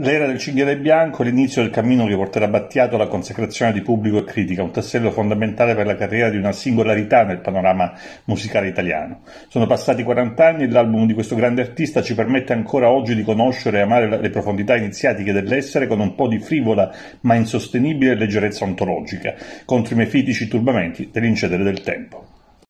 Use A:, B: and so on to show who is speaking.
A: L'era del cinghiale bianco è l'inizio del cammino che porterà Battiato alla consacrazione di pubblico e critica, un tassello fondamentale per la carriera di una singolarità nel panorama musicale italiano. Sono passati 40 anni e l'album di questo grande artista ci permette ancora oggi di conoscere e amare le profondità iniziatiche dell'essere con un po' di frivola ma insostenibile leggerezza ontologica, contro i mefitici turbamenti dell'incedere del tempo.